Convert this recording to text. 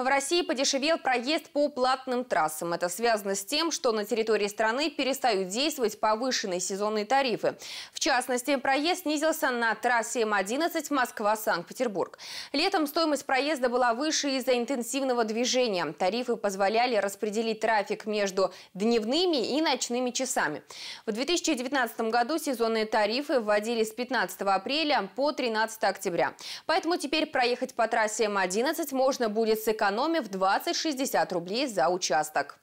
В России подешевел проезд по платным трассам. Это связано с тем, что на территории страны перестают действовать повышенные сезонные тарифы. В частности, проезд снизился на трассе М11 Москва-Санкт-Петербург. Летом стоимость проезда была выше из-за интенсивного движения. Тарифы позволяли распределить трафик между дневными и ночными часами. В 2019 году сезонные тарифы вводили с 15 апреля по 13 октября. Поэтому теперь проехать по трассе М11 можно будет сэкономить сэкономив 20-60 рублей за участок.